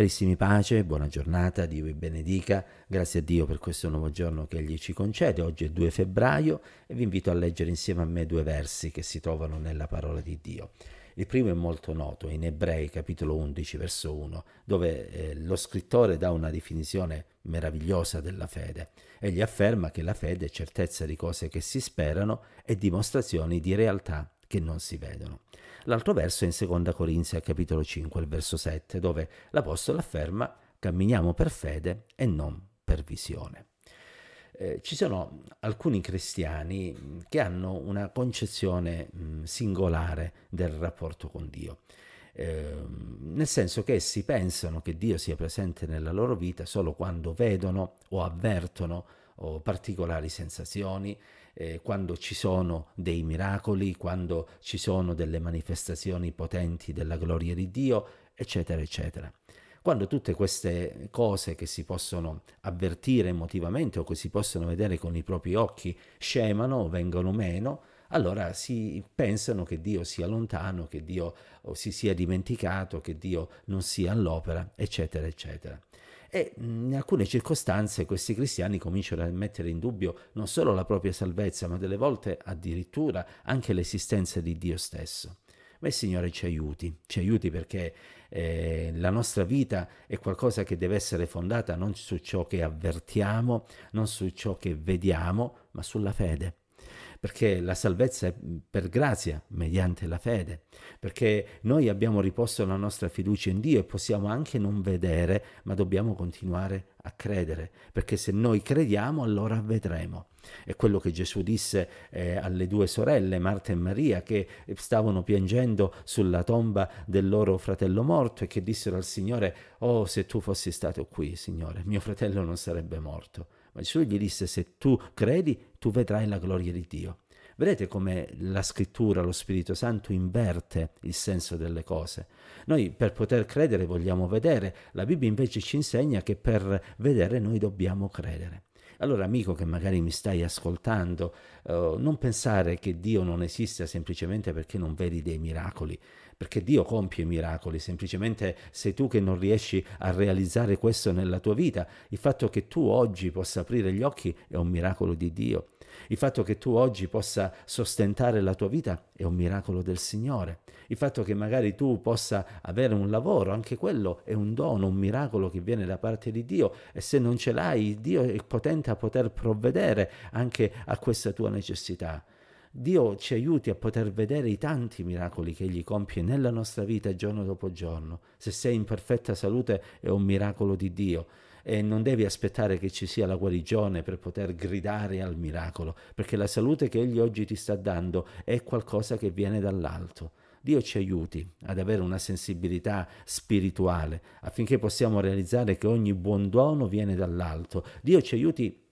Carissimi pace, buona giornata, Dio vi benedica, grazie a Dio per questo nuovo giorno che Egli ci concede, oggi è 2 febbraio e vi invito a leggere insieme a me due versi che si trovano nella parola di Dio. Il primo è molto noto, in Ebrei capitolo 11 verso 1, dove eh, lo scrittore dà una definizione meravigliosa della fede. Egli afferma che la fede è certezza di cose che si sperano e dimostrazioni di realtà che non si vedono. L'altro verso è in Seconda Corinzia capitolo 5, al verso 7, dove l'Apostolo afferma camminiamo per fede e non per visione. Eh, ci sono alcuni cristiani mm, che hanno una concezione mh, mm, singolare del rapporto con Dio. Eh, nel senso che essi pensano che Dio sia presente nella loro vita solo quando vedono o avvertono o particolari sensazioni, eh, quando ci sono dei miracoli, quando ci sono delle manifestazioni potenti della gloria di Dio, eccetera, eccetera. Quando tutte queste cose che si possono avvertire emotivamente o che si possono vedere con i propri occhi scemano o vengono meno, allora si pensano che Dio sia lontano, che Dio si sia dimenticato, che Dio non sia all'opera, eccetera, eccetera e mm, in alcune circostanze questi cristiani cominciano a mettere in dubbio non solo la propria salvezza, ma delle volte addirittura anche l'esistenza di Dio stesso. Ma il Signore ci aiuti, ci aiuti perché eh, la nostra vita è qualcosa che deve essere fondata non su ciò che avvertiamo, non su ciò che vediamo, ma sulla fede perché la salvezza è per grazia, mediante la fede, perché noi abbiamo riposto la nostra fiducia in Dio e possiamo anche non vedere, ma dobbiamo continuare a credere, perché se noi crediamo allora vedremo. È quello che Gesù disse eh, alle due sorelle, Marta e Maria, che stavano piangendo sulla tomba del loro fratello morto e che dissero al Signore, oh se tu fossi stato qui, Signore, mio fratello non sarebbe morto. Ma Gesù gli disse, se tu credi, tu vedrai la gloria di Dio. Vedete come la scrittura, lo Spirito Santo inverte il senso delle cose. Noi per poter credere vogliamo vedere, la Bibbia invece ci insegna che per vedere noi dobbiamo credere. Allora, amico che magari mi stai ascoltando, eh, non pensare che Dio non esista semplicemente perché non vedi dei miracoli, perché Dio compie miracoli, semplicemente sei tu che non riesci a realizzare questo nella tua vita. Il fatto che tu oggi possa aprire gli occhi è un miracolo di Dio. Il fatto che tu oggi possa sostentare la tua vita è un miracolo del Signore. Il fatto che magari tu possa avere un lavoro, anche quello è un dono, un miracolo che viene da parte di Dio e se non ce l'hai, Dio è potente a poter provvedere anche a questa tua necessità. Dio ci aiuti a poter vedere i tanti miracoli che Egli compie nella nostra vita giorno dopo giorno. Se sei in perfetta salute è un miracolo di Dio e non devi aspettare che ci sia la guarigione per poter gridare al miracolo, perché la salute che Egli oggi ti sta dando è qualcosa che viene dall'alto. Dio ci aiuti ad avere una sensibilità spirituale affinché possiamo realizzare che ogni buon dono viene dall'alto. Dio ci aiuti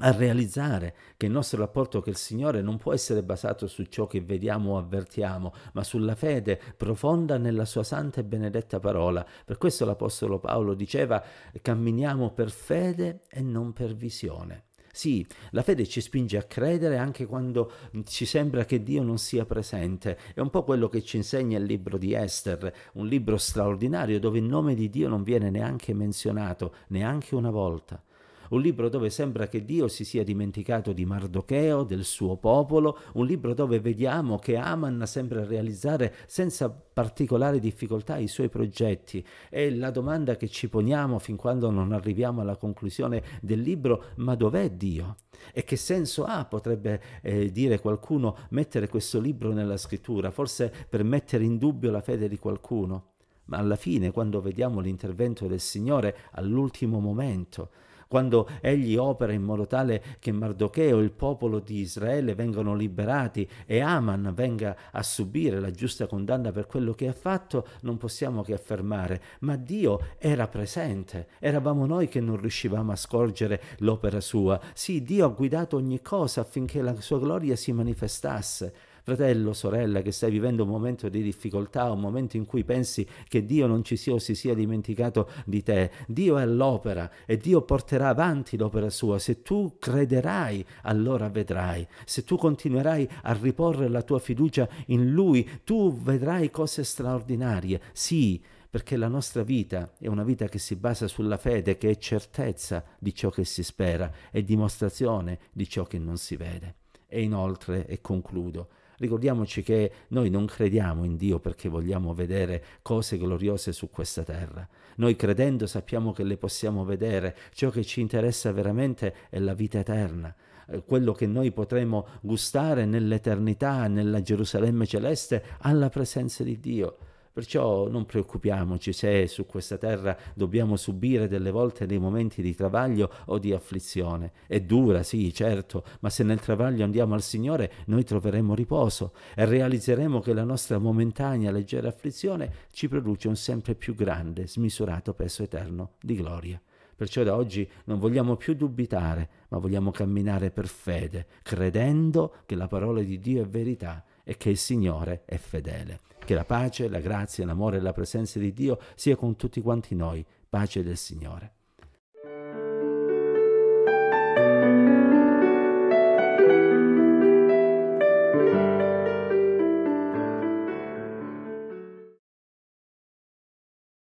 a realizzare che il nostro rapporto con il Signore non può essere basato su ciò che vediamo o avvertiamo, ma sulla fede profonda nella sua santa e benedetta parola. Per questo l'Apostolo Paolo diceva camminiamo per fede e non per visione. Sì, la fede ci spinge a credere anche quando ci sembra che Dio non sia presente. È un po' quello che ci insegna il libro di Esther, un libro straordinario dove il nome di Dio non viene neanche menzionato, neanche una volta un libro dove sembra che Dio si sia dimenticato di Mardocheo, del suo popolo, un libro dove vediamo che Aman sembra realizzare senza particolari difficoltà i suoi progetti. E la domanda che ci poniamo fin quando non arriviamo alla conclusione del libro, ma dov'è Dio? E che senso ha, potrebbe eh, dire qualcuno, mettere questo libro nella scrittura, forse per mettere in dubbio la fede di qualcuno? Ma alla fine, quando vediamo l'intervento del Signore all'ultimo momento, quando egli opera in modo tale che Mardocheo e il popolo di Israele vengano liberati e Aman venga a subire la giusta condanna per quello che ha fatto, non possiamo che affermare, ma Dio era presente, eravamo noi che non riuscivamo a scorgere l'opera sua. Sì, Dio ha guidato ogni cosa affinché la sua gloria si manifestasse. Fratello, sorella, che stai vivendo un momento di difficoltà, un momento in cui pensi che Dio non ci sia o si sia dimenticato di te, Dio è all'opera e Dio porterà avanti l'opera sua. Se tu crederai, allora vedrai. Se tu continuerai a riporre la tua fiducia in Lui, tu vedrai cose straordinarie. Sì, perché la nostra vita è una vita che si basa sulla fede, che è certezza di ciò che si spera e dimostrazione di ciò che non si vede. E inoltre, e concludo, Ricordiamoci che noi non crediamo in Dio perché vogliamo vedere cose gloriose su questa terra. Noi credendo sappiamo che le possiamo vedere, ciò che ci interessa veramente è la vita eterna eh, quello che noi potremo gustare nell'eternità, nella Gerusalemme celeste, alla presenza di Dio. Perciò non preoccupiamoci se su questa terra dobbiamo subire delle volte dei momenti di travaglio o di afflizione. È dura, sì, certo, ma se nel travaglio andiamo al Signore noi troveremo riposo e realizzeremo che la nostra momentanea leggera afflizione ci produce un sempre più grande, smisurato peso eterno di gloria. Perciò da oggi non vogliamo più dubitare, ma vogliamo camminare per fede, credendo che la parola di Dio è verità e che il Signore è fedele. Che la pace, la grazia, l'amore e la presenza di Dio sia con tutti quanti noi. Pace del Signore.